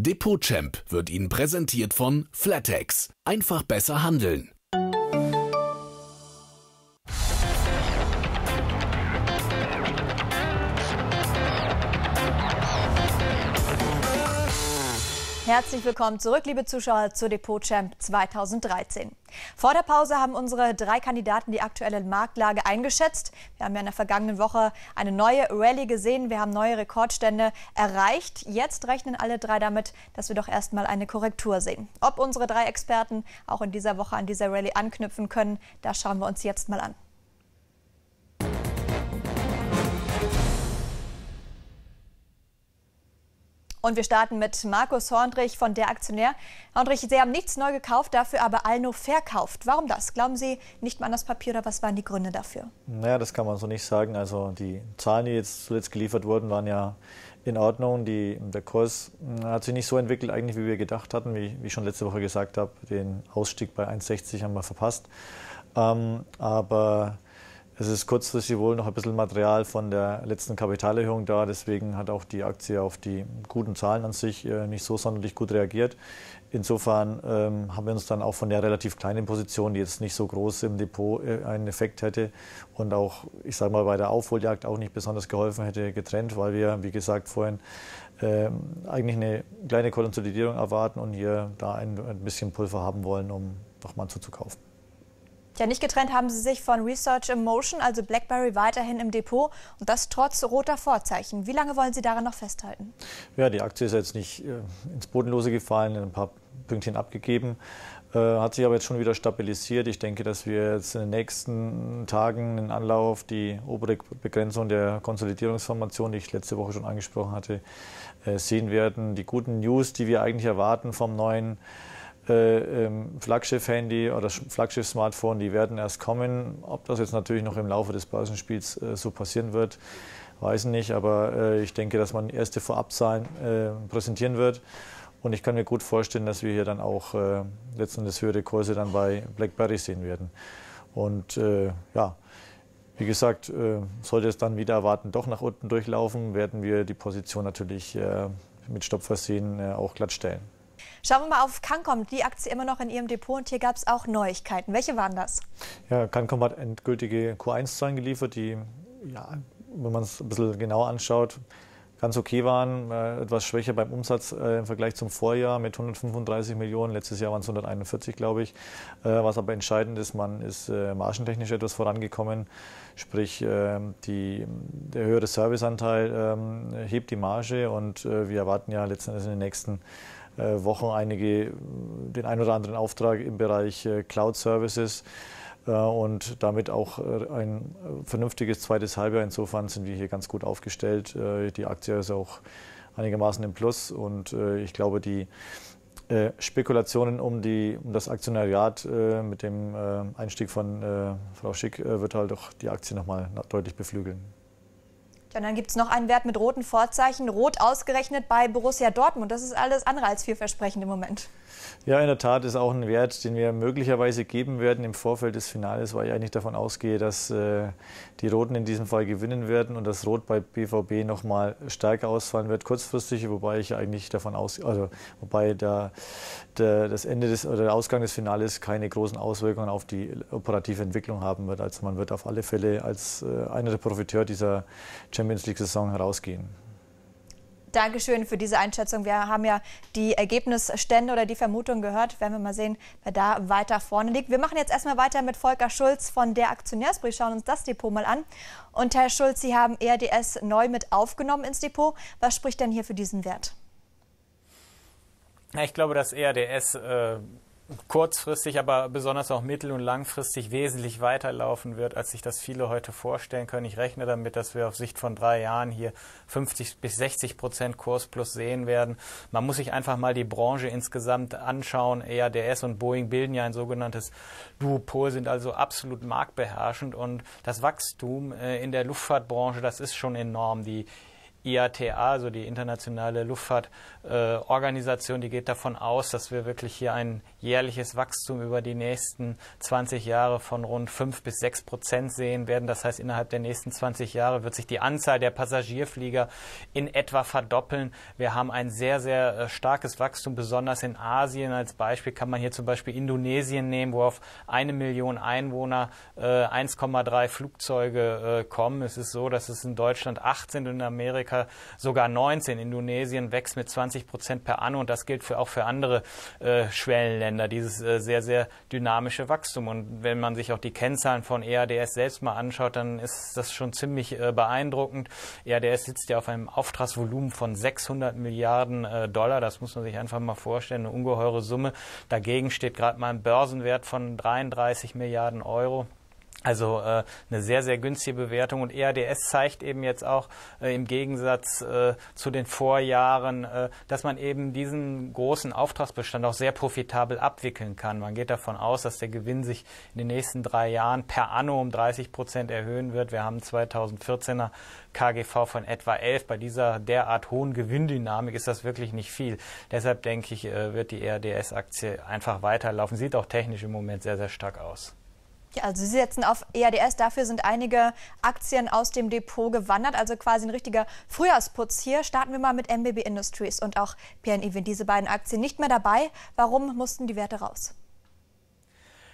Depotchamp wird Ihnen präsentiert von Flatex. Einfach besser handeln. Herzlich willkommen zurück, liebe Zuschauer, zur Depot Champ 2013. Vor der Pause haben unsere drei Kandidaten die aktuelle Marktlage eingeschätzt. Wir haben ja in der vergangenen Woche eine neue Rallye gesehen. Wir haben neue Rekordstände erreicht. Jetzt rechnen alle drei damit, dass wir doch erstmal eine Korrektur sehen. Ob unsere drei Experten auch in dieser Woche an dieser Rallye anknüpfen können, das schauen wir uns jetzt mal an. Und wir starten mit Markus Horndrich von der Aktionär. Horndrich, Sie haben nichts neu gekauft, dafür aber Alno verkauft. Warum das? Glauben Sie nicht mal an das Papier oder was waren die Gründe dafür? Naja, das kann man so nicht sagen. Also die Zahlen, die jetzt zuletzt geliefert wurden, waren ja in Ordnung. Die, der Kurs hat sich nicht so entwickelt, eigentlich wie wir gedacht hatten. Wie, wie ich schon letzte Woche gesagt habe, den Ausstieg bei 1,60 haben wir verpasst. Ähm, aber es ist kurzfristig wohl noch ein bisschen Material von der letzten Kapitalerhöhung da, deswegen hat auch die Aktie auf die guten Zahlen an sich äh, nicht so sonderlich gut reagiert. Insofern ähm, haben wir uns dann auch von der relativ kleinen Position, die jetzt nicht so groß im Depot äh, einen Effekt hätte und auch, ich sage mal, bei der Aufholjagd auch nicht besonders geholfen hätte, getrennt, weil wir, wie gesagt, vorhin ähm, eigentlich eine kleine Konsolidierung erwarten und hier da ein, ein bisschen Pulver haben wollen, um nochmal zuzukaufen. Ja, nicht getrennt haben sie sich von Research Emotion, also BlackBerry, weiterhin im Depot und das trotz roter Vorzeichen. Wie lange wollen Sie daran noch festhalten? Ja, die Aktie ist jetzt nicht äh, ins Bodenlose gefallen, in ein paar Pünktchen abgegeben äh, hat sich aber jetzt schon wieder stabilisiert. Ich denke, dass wir jetzt in den nächsten Tagen einen Anlauf, die obere Begrenzung der Konsolidierungsformation, die ich letzte Woche schon angesprochen hatte, äh, sehen werden. Die guten News, die wir eigentlich erwarten vom neuen äh, ähm, Flaggschiff-Handy oder Flaggschiff-Smartphone, die werden erst kommen. Ob das jetzt natürlich noch im Laufe des Börsenspiels äh, so passieren wird, weiß ich nicht. Aber äh, ich denke, dass man erste Vorabzahlen präsentieren wird. Und ich kann mir gut vorstellen, dass wir hier dann auch letztendlich höhere Kurse dann bei BlackBerry sehen werden. Und ja, wie gesagt, sollte es dann wieder erwarten, doch nach unten durchlaufen, werden wir die Position natürlich mit Stopp versehen auch glattstellen. Schauen wir mal auf Cancom, die Aktie immer noch in Ihrem Depot und hier gab es auch Neuigkeiten. Welche waren das? Ja, Cancom hat endgültige Q1-Zahlen geliefert, die, ja, wenn man es ein bisschen genauer anschaut, ganz okay waren, äh, etwas schwächer beim Umsatz äh, im Vergleich zum Vorjahr mit 135 Millionen. Letztes Jahr waren es 141, glaube ich. Äh, was aber entscheidend ist, man ist äh, margentechnisch etwas vorangekommen, sprich äh, die, der höhere Serviceanteil ähm, hebt die Marge und äh, wir erwarten ja letztendlich in den nächsten äh, Wochen einige, mm, den ein oder anderen Auftrag im Bereich äh, Cloud Services äh, und damit auch ein vernünftiges zweites Halbjahr. Insofern sind wir hier ganz gut aufgestellt. Die Aktie ist auch einigermaßen im Plus und ich glaube, die Spekulationen um, die, um das Aktionariat mit dem Einstieg von Frau Schick wird halt auch die Aktie nochmal deutlich beflügeln. Ja, dann gibt es noch einen Wert mit roten Vorzeichen, rot ausgerechnet bei Borussia Dortmund. Das ist alles andere als vielversprechend im Moment. Ja, in der Tat ist auch ein Wert, den wir möglicherweise geben werden im Vorfeld des Finales, weil ich eigentlich davon ausgehe, dass äh, die Roten in diesem Fall gewinnen werden und das Rot bei BVB nochmal stärker ausfallen wird, kurzfristig, wobei ich eigentlich davon aus, also wobei der, der, das Ende des, oder der Ausgang des Finales keine großen Auswirkungen auf die operative Entwicklung haben wird. Also man wird auf alle Fälle als äh, einer der Profiteur dieser Champions League-Saison herausgehen. Dankeschön für diese Einschätzung. Wir haben ja die Ergebnisstände oder die Vermutung gehört. Werden wir mal sehen, wer da weiter vorne liegt. Wir machen jetzt erstmal weiter mit Volker Schulz von der Aktionärsbrief. Schauen uns das Depot mal an. Und Herr Schulz, Sie haben ERDS neu mit aufgenommen ins Depot. Was spricht denn hier für diesen Wert? Ich glaube, dass ERDS äh, kurzfristig, aber besonders auch mittel- und langfristig wesentlich weiterlaufen wird, als sich das viele heute vorstellen können. Ich rechne damit, dass wir auf Sicht von drei Jahren hier 50 bis 60 Prozent Kurs plus sehen werden. Man muss sich einfach mal die Branche insgesamt anschauen. EADS und Boeing bilden ja ein sogenanntes Duopol, sind also absolut marktbeherrschend und das Wachstum äh, in der Luftfahrtbranche, das ist schon enorm. Die IATA, also die internationale Luftfahrtorganisation, äh, die geht davon aus, dass wir wirklich hier ein jährliches Wachstum über die nächsten 20 Jahre von rund 5 bis 6 Prozent sehen werden. Das heißt, innerhalb der nächsten 20 Jahre wird sich die Anzahl der Passagierflieger in etwa verdoppeln. Wir haben ein sehr, sehr äh, starkes Wachstum, besonders in Asien. Als Beispiel kann man hier zum Beispiel Indonesien nehmen, wo auf eine Million Einwohner äh, 1,3 Flugzeuge äh, kommen. Es ist so, dass es in Deutschland 18 und in Amerika Alter sogar 19. Indonesien wächst mit 20 Prozent per anno und das gilt für, auch für andere äh, Schwellenländer, dieses äh, sehr, sehr dynamische Wachstum. Und wenn man sich auch die Kennzahlen von EADS selbst mal anschaut, dann ist das schon ziemlich äh, beeindruckend. EADS sitzt ja auf einem Auftragsvolumen von 600 Milliarden äh, Dollar. Das muss man sich einfach mal vorstellen, eine ungeheure Summe. Dagegen steht gerade mal ein Börsenwert von 33 Milliarden Euro. Also äh, eine sehr, sehr günstige Bewertung. Und ERDS zeigt eben jetzt auch äh, im Gegensatz äh, zu den Vorjahren, äh, dass man eben diesen großen Auftragsbestand auch sehr profitabel abwickeln kann. Man geht davon aus, dass der Gewinn sich in den nächsten drei Jahren per anno um 30 Prozent erhöhen wird. Wir haben 2014er KGV von etwa 11. Bei dieser derart hohen Gewinndynamik ist das wirklich nicht viel. Deshalb denke ich, äh, wird die ERDS-Aktie einfach weiterlaufen. Sieht auch technisch im Moment sehr, sehr stark aus. Ja, also Sie setzen auf EADS, dafür sind einige Aktien aus dem Depot gewandert, also quasi ein richtiger Frühjahrsputz hier. Starten wir mal mit MBB Industries und auch PNI, wenn diese beiden Aktien nicht mehr dabei. Warum mussten die Werte raus?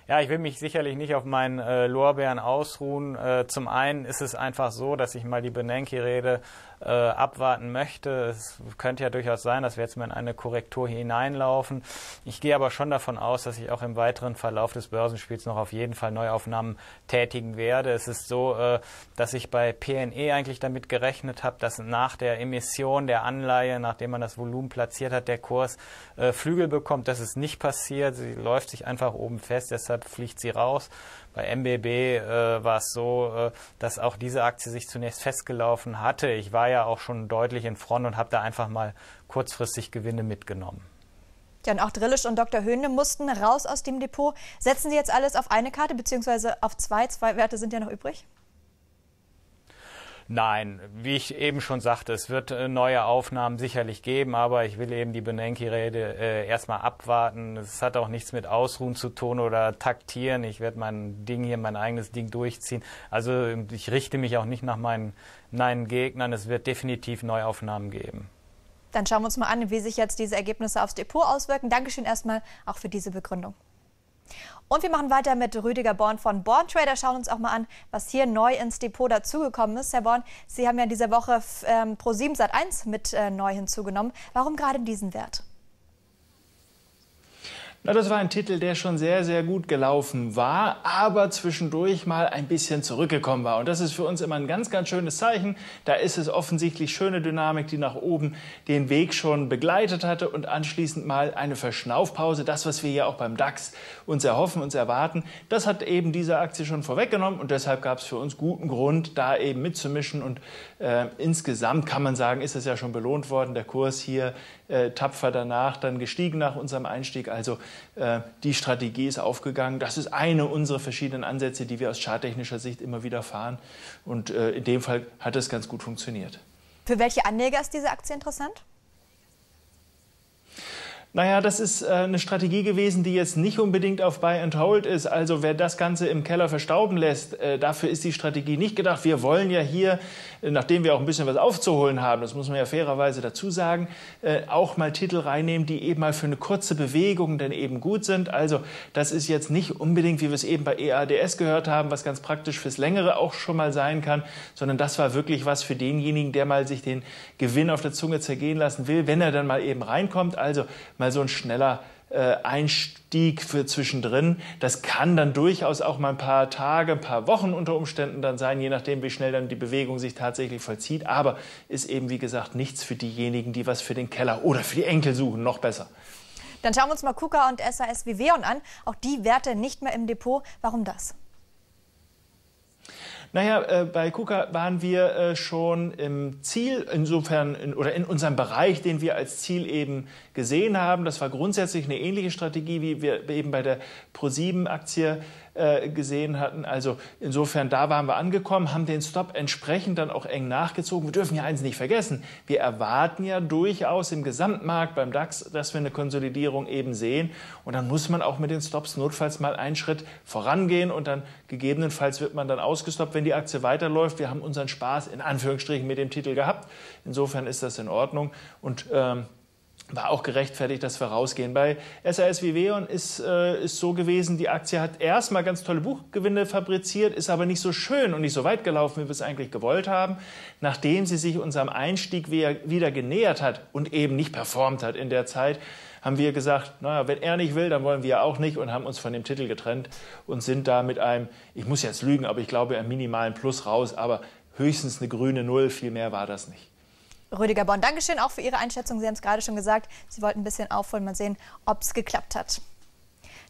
Ja, ich will mich sicherlich nicht auf meinen äh, Lorbeeren ausruhen. Äh, zum einen ist es einfach so, dass ich mal die Benenki-Rede äh, abwarten möchte. Es könnte ja durchaus sein, dass wir jetzt mal in eine Korrektur hineinlaufen. Ich gehe aber schon davon aus, dass ich auch im weiteren Verlauf des Börsenspiels noch auf jeden Fall Neuaufnahmen tätigen werde. Es ist so, äh, dass ich bei PNE eigentlich damit gerechnet habe, dass nach der Emission der Anleihe, nachdem man das Volumen platziert hat, der Kurs äh, Flügel bekommt. Das ist nicht passiert. Sie läuft sich einfach oben fest, deshalb fliegt sie raus. Bei MBB äh, war es so, äh, dass auch diese Aktie sich zunächst festgelaufen hatte. Ich war ja auch schon deutlich in Front und habe da einfach mal kurzfristig Gewinne mitgenommen. Ja, und auch Drillisch und Dr. Höhne mussten raus aus dem Depot. Setzen Sie jetzt alles auf eine Karte, beziehungsweise auf zwei? Zwei Werte sind ja noch übrig. Nein, wie ich eben schon sagte, es wird äh, neue Aufnahmen sicherlich geben, aber ich will eben die Benenki-Rede äh, erstmal abwarten. Es hat auch nichts mit Ausruhen zu tun oder taktieren. Ich werde mein Ding hier, mein eigenes Ding durchziehen. Also ich richte mich auch nicht nach meinen, meinen Gegnern. Es wird definitiv Neuaufnahmen geben. Dann schauen wir uns mal an, wie sich jetzt diese Ergebnisse aufs Depot auswirken. Dankeschön erstmal auch für diese Begründung. Und wir machen weiter mit Rüdiger Born von Born Trader. Schauen uns auch mal an, was hier neu ins Depot dazugekommen ist. Herr Born, Sie haben ja in dieser Woche ähm, Pro 7 Sat 1 mit äh, neu hinzugenommen. Warum gerade diesen Wert? Na, das war ein Titel, der schon sehr, sehr gut gelaufen war, aber zwischendurch mal ein bisschen zurückgekommen war. Und das ist für uns immer ein ganz, ganz schönes Zeichen. Da ist es offensichtlich schöne Dynamik, die nach oben den Weg schon begleitet hatte und anschließend mal eine Verschnaufpause. Das, was wir ja auch beim DAX uns erhoffen, uns erwarten, das hat eben diese Aktie schon vorweggenommen und deshalb gab es für uns guten Grund, da eben mitzumischen. Und äh, insgesamt kann man sagen, ist es ja schon belohnt worden. Der Kurs hier äh, tapfer danach, dann gestiegen nach unserem Einstieg. Also äh, die Strategie ist aufgegangen. Das ist eine unserer verschiedenen Ansätze, die wir aus charttechnischer Sicht immer wieder fahren. Und äh, in dem Fall hat es ganz gut funktioniert. Für welche Anleger ist diese Aktie interessant? Naja, das ist äh, eine Strategie gewesen, die jetzt nicht unbedingt auf Buy and Hold ist. Also wer das Ganze im Keller verstauben lässt, äh, dafür ist die Strategie nicht gedacht. Wir wollen ja hier, äh, nachdem wir auch ein bisschen was aufzuholen haben, das muss man ja fairerweise dazu sagen, auch mal Titel reinnehmen, die eben mal für eine kurze Bewegung dann eben gut sind. Also das ist jetzt nicht unbedingt, wie wir es eben bei EADS gehört haben, was ganz praktisch fürs Längere auch schon mal sein kann, sondern das war wirklich was für denjenigen, der mal sich den Gewinn auf der Zunge zergehen lassen will, wenn er dann mal eben reinkommt. Also man mal so ein schneller äh, Einstieg für zwischendrin. Das kann dann durchaus auch mal ein paar Tage, ein paar Wochen unter Umständen dann sein, je nachdem, wie schnell dann die Bewegung sich tatsächlich vollzieht. Aber ist eben, wie gesagt, nichts für diejenigen, die was für den Keller oder für die Enkel suchen. Noch besser. Dann schauen wir uns mal KUKA und SASWW an. Auch die Werte nicht mehr im Depot. Warum das? Naja, äh, bei KUKA waren wir äh, schon im Ziel, insofern in, oder in unserem Bereich, den wir als Ziel eben gesehen haben. Das war grundsätzlich eine ähnliche Strategie, wie wir eben bei der ProSieben-Aktie äh, gesehen hatten. Also insofern, da waren wir angekommen, haben den Stop entsprechend dann auch eng nachgezogen. Wir dürfen ja eins nicht vergessen. Wir erwarten ja durchaus im Gesamtmarkt beim DAX, dass wir eine Konsolidierung eben sehen. Und dann muss man auch mit den Stops notfalls mal einen Schritt vorangehen und dann gegebenenfalls wird man dann ausgestoppt, wenn die Aktie weiterläuft. Wir haben unseren Spaß in Anführungsstrichen mit dem Titel gehabt. Insofern ist das in Ordnung. Und ähm, war auch gerechtfertigt, dass wir rausgehen. Bei SAS Viveon ist, äh, ist so gewesen, die Aktie hat erstmal ganz tolle Buchgewinne fabriziert, ist aber nicht so schön und nicht so weit gelaufen, wie wir es eigentlich gewollt haben. Nachdem sie sich unserem Einstieg wieder, wieder genähert hat und eben nicht performt hat in der Zeit, haben wir gesagt, naja, wenn er nicht will, dann wollen wir auch nicht und haben uns von dem Titel getrennt und sind da mit einem, ich muss jetzt lügen, aber ich glaube, einem minimalen Plus raus, aber höchstens eine grüne Null, viel mehr war das nicht. Rüdiger Born. Dankeschön auch für Ihre Einschätzung. Sie haben es gerade schon gesagt, Sie wollten ein bisschen aufholen, mal sehen, ob es geklappt hat.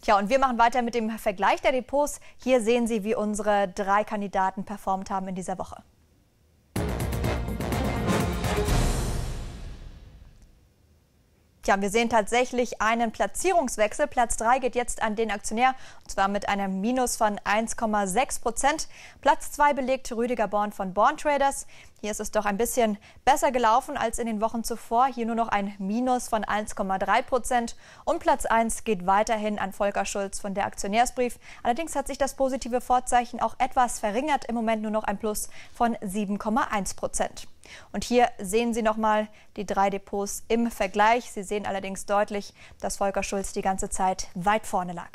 Tja, und wir machen weiter mit dem Vergleich der Depots. Hier sehen Sie, wie unsere drei Kandidaten performt haben in dieser Woche. Tja, wir sehen tatsächlich einen Platzierungswechsel. Platz 3 geht jetzt an den Aktionär, und zwar mit einem Minus von 1,6 Prozent. Platz 2 belegt Rüdiger Born von Born Traders. Hier ist es doch ein bisschen besser gelaufen als in den Wochen zuvor. Hier nur noch ein Minus von 1,3 Prozent. Und Platz 1 geht weiterhin an Volker Schulz von der Aktionärsbrief. Allerdings hat sich das positive Vorzeichen auch etwas verringert. Im Moment nur noch ein Plus von 7,1 Prozent. Und hier sehen Sie nochmal die drei Depots im Vergleich. Sie sehen allerdings deutlich, dass Volker Schulz die ganze Zeit weit vorne lag.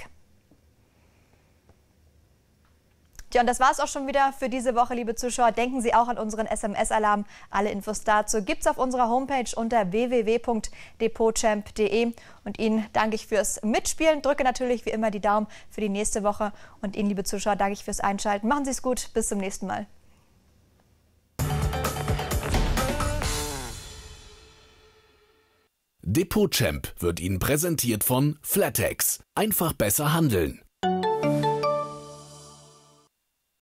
Ja, und das war es auch schon wieder für diese Woche, liebe Zuschauer. Denken Sie auch an unseren SMS-Alarm. Alle Infos dazu gibt es auf unserer Homepage unter www.depotchamp.de. Und Ihnen danke ich fürs Mitspielen. Drücke natürlich wie immer die Daumen für die nächste Woche. Und Ihnen, liebe Zuschauer, danke ich fürs Einschalten. Machen Sie es gut. Bis zum nächsten Mal. Depotchamp wird Ihnen präsentiert von Flatex. Einfach besser handeln.